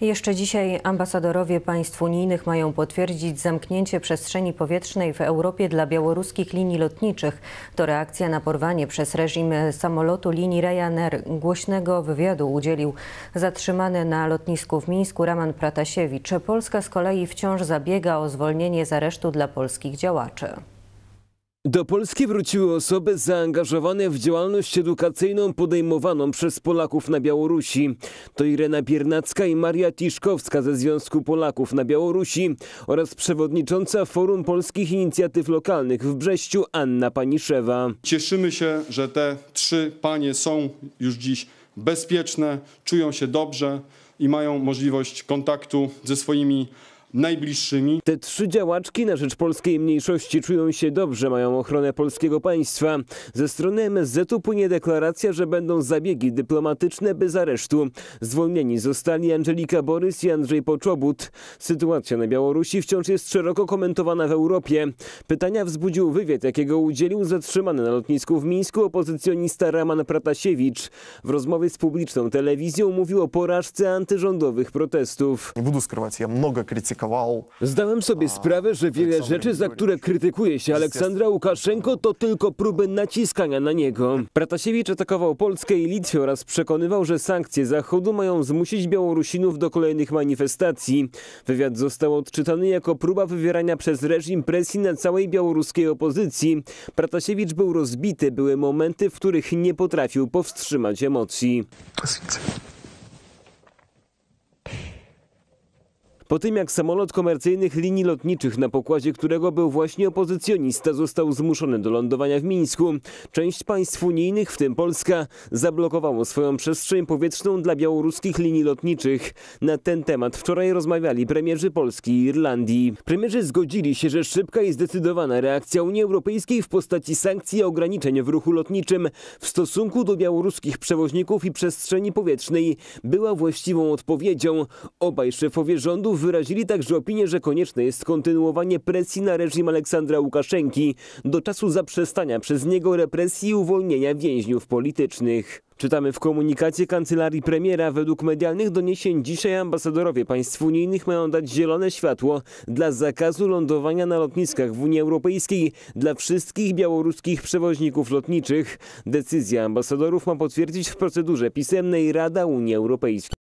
Jeszcze dzisiaj ambasadorowie państw unijnych mają potwierdzić zamknięcie przestrzeni powietrznej w Europie dla białoruskich linii lotniczych. To reakcja na porwanie przez reżim samolotu linii Ryanair. Głośnego wywiadu udzielił zatrzymany na lotnisku w Mińsku Raman Pratasiewicz. Polska z kolei wciąż zabiega o zwolnienie z aresztu dla polskich działaczy. Do Polski wróciły osoby zaangażowane w działalność edukacyjną podejmowaną przez Polaków na Białorusi. To Irena Biernacka i Maria Tiszkowska ze Związku Polaków na Białorusi oraz przewodnicząca Forum Polskich Inicjatyw Lokalnych w Brześciu Anna Paniszewa. Cieszymy się, że te trzy panie są już dziś bezpieczne, czują się dobrze i mają możliwość kontaktu ze swoimi najbliższymi. Te trzy działaczki na rzecz polskiej mniejszości czują się dobrze, mają ochronę polskiego państwa. Ze strony MSZ-u płynie deklaracja, że będą zabiegi dyplomatyczne bez aresztu. Zwolnieni zostali Angelika Borys i Andrzej Poczobut. Sytuacja na Białorusi wciąż jest szeroko komentowana w Europie. Pytania wzbudził wywiad, jakiego udzielił zatrzymany na lotnisku w Mińsku opozycjonista Raman Pratasiewicz. W rozmowie z publiczną telewizją mówił o porażce antyrządowych protestów. Nie będę skrywać, ja mnogo krytykuję Zdałem sobie sprawę, że wiele rzeczy, za które krytykuje się Aleksandra Łukaszenko, to tylko próby naciskania na niego. Pratasiewicz atakował Polskę i Litwę oraz przekonywał, że sankcje Zachodu mają zmusić Białorusinów do kolejnych manifestacji. Wywiad został odczytany jako próba wywierania przez reżim presji na całej białoruskiej opozycji. Pratasiewicz był rozbity, były momenty, w których nie potrafił powstrzymać emocji. Po tym jak samolot komercyjnych linii lotniczych, na pokładzie którego był właśnie opozycjonista, został zmuszony do lądowania w Mińsku, część państw unijnych, w tym Polska, zablokowało swoją przestrzeń powietrzną dla białoruskich linii lotniczych. Na ten temat wczoraj rozmawiali premierzy Polski i Irlandii. Premierzy zgodzili się, że szybka i zdecydowana reakcja Unii Europejskiej w postaci sankcji i ograniczeń w ruchu lotniczym w stosunku do białoruskich przewoźników i przestrzeni powietrznej była właściwą odpowiedzią. Obaj szefowie rządów wyrazili także opinię, że konieczne jest kontynuowanie presji na reżim Aleksandra Łukaszenki do czasu zaprzestania przez niego represji i uwolnienia więźniów politycznych. Czytamy w komunikacie kancelarii premiera, według medialnych doniesień dzisiaj ambasadorowie państw unijnych mają dać zielone światło dla zakazu lądowania na lotniskach w Unii Europejskiej dla wszystkich białoruskich przewoźników lotniczych. Decyzja ambasadorów ma potwierdzić w procedurze pisemnej Rada Unii Europejskiej.